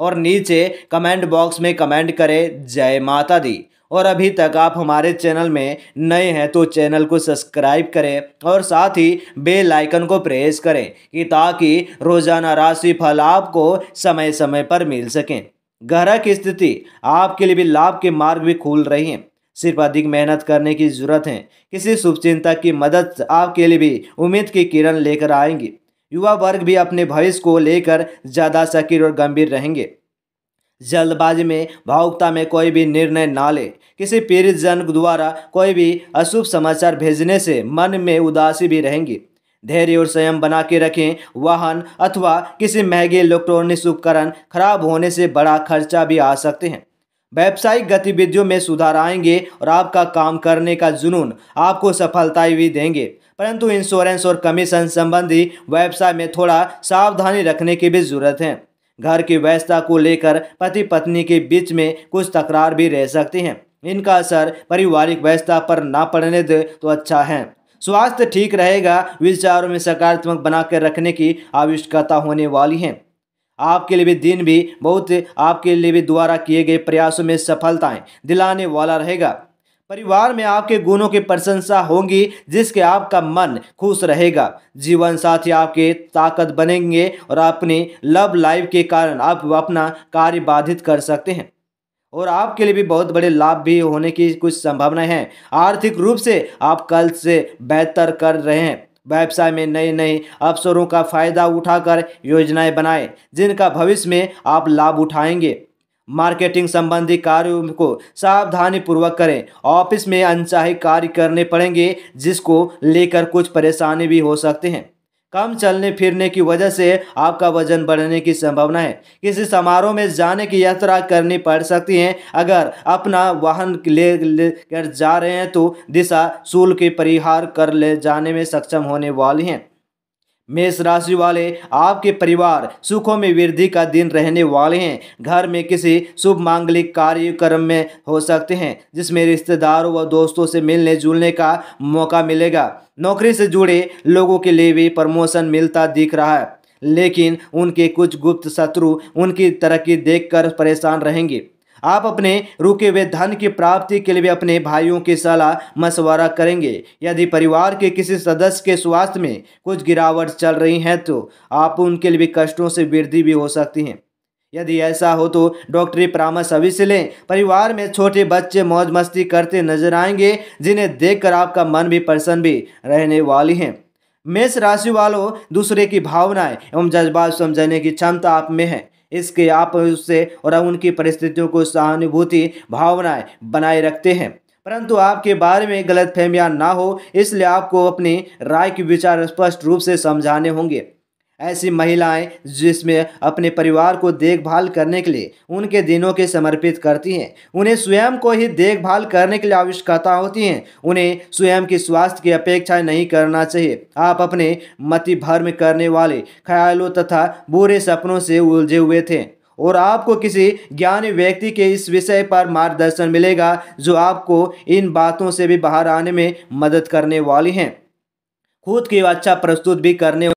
और नीचे comment box में कमेंट करें जय माता दी और अभी तक आप हमारे चैनल में नए हैं तो चैनल को सब्सक्राइब करें और साथ ही बेल आइकन को प्रेस करें कि ताकि रोज़ाना राशि फल आपको समय समय पर मिल सकें ग्रह की स्थिति आपके लिए भी लाभ के मार्ग भी खुल रही हैं सिर्फ अधिक मेहनत करने की जरूरत है किसी शुभ चिंता की मदद आपके लिए भी उम्मीद की किरण लेकर आएंगी युवा वर्ग भी अपने भविष्य को लेकर ज़्यादा सक्रिय और गंभीर रहेंगे जल्दबाजी में भावुकता में कोई भी निर्णय ना ले किसी पीड़ित जन द्वारा कोई भी अशुभ समाचार भेजने से मन में उदासी भी रहेंगी धैर्य और संयम बना के रखें वाहन अथवा किसी महंगे इलेक्ट्रॉनिक उपकरण खराब होने से बड़ा खर्चा भी आ सकते हैं व्यावसायिक गतिविधियों में सुधार आएंगे और आपका काम करने का जुनून आपको सफलताएं भी देंगे परंतु इंश्योरेंस और कमीशन संबंधी व्यवसाय में थोड़ा सावधानी रखने की भी जरूरत है घर की व्यवस्था को लेकर पति पत्नी के बीच में कुछ तकरार भी रह सकती हैं इनका असर पारिवारिक व्यवस्था पर ना पड़ने दे तो अच्छा है स्वास्थ्य ठीक रहेगा विचारों में सकारात्मक बनाकर रखने की आवश्यकता होने वाली है आपके लिए भी दिन भी बहुत आपके लिए भी द्वारा किए गए प्रयासों में सफलताएं दिलाने वाला रहेगा परिवार में आपके गुणों की प्रशंसा होगी जिसके आपका मन खुश रहेगा जीवन साथी आपके ताकत बनेंगे और अपने लव लाइफ के कारण आप अपना कार्य बाधित कर सकते हैं और आपके लिए भी बहुत बड़े लाभ भी होने की कुछ संभावनाएं हैं आर्थिक रूप से आप कल से बेहतर कर रहे हैं व्यवसाय में नए नए अवसरों का फायदा उठाकर योजनाएं बनाएं जिनका भविष्य में आप लाभ उठाएंगे मार्केटिंग संबंधी कार्यों को सावधानी पूर्वक करें ऑफिस में अनचाहे कार्य करने पड़ेंगे जिसको लेकर कुछ परेशानी भी हो सकते हैं कम चलने फिरने की वजह से आपका वजन बढ़ने की संभावना है किसी समारोह में जाने की यात्रा करनी पड़ सकती है अगर अपना वाहन ले लेकर जा रहे हैं तो दिशा शुल्क के परिहार कर ले जाने में सक्षम होने वाली हैं मेष राशि वाले आपके परिवार सुखों में वृद्धि का दिन रहने वाले हैं घर में किसी शुभ मांगलिक कार्यक्रम में हो सकते हैं जिसमें रिश्तेदारों व दोस्तों से मिलने जुलने का मौका मिलेगा नौकरी से जुड़े लोगों के लिए भी प्रमोशन मिलता दिख रहा है लेकिन उनके कुछ गुप्त शत्रु उनकी तरक्की देखकर परेशान रहेंगे आप अपने रुके हुए धन की प्राप्ति के लिए अपने भाइयों की सलाह मशवरा करेंगे यदि परिवार के किसी सदस्य के स्वास्थ्य में कुछ गिरावट चल रही है तो आप उनके लिए कष्टों से वृद्धि भी हो सकती है यदि ऐसा हो तो डॉक्टरी परामर्श अभी से लें परिवार में छोटे बच्चे मौज मस्ती करते नजर आएंगे जिन्हें देखकर आपका मन भी प्रसन्न भी रहने वाली हैं मेष राशि वालों दूसरे की भावनाएं एवं जज्बात समझने की क्षमता आप में है इसके आप उससे और उनकी परिस्थितियों को सहानुभूति भावनाएं बनाए रखते हैं परंतु आपके बारे में गलत फहमियाँ ना हो इसलिए आपको अपनी राय के विचार स्पष्ट रूप से समझाने होंगे ऐसी महिलाएं जिसमें अपने परिवार को देखभाल करने के लिए उनके दिनों के समर्पित करती हैं उन्हें स्वयं को ही देखभाल करने के लिए आवश्यकता होती हैं उन्हें स्वयं की स्वास्थ्य की अपेक्षा नहीं करना चाहिए आप अपने मति भर्म करने वाले ख्यालों तथा बुरे सपनों से उलझे हुए थे और आपको किसी ज्ञानी व्यक्ति के इस विषय पर मार्गदर्शन मिलेगा जो आपको इन बातों से भी बाहर आने में मदद करने वाली हैं खुद की अच्छा प्रस्तुत भी करने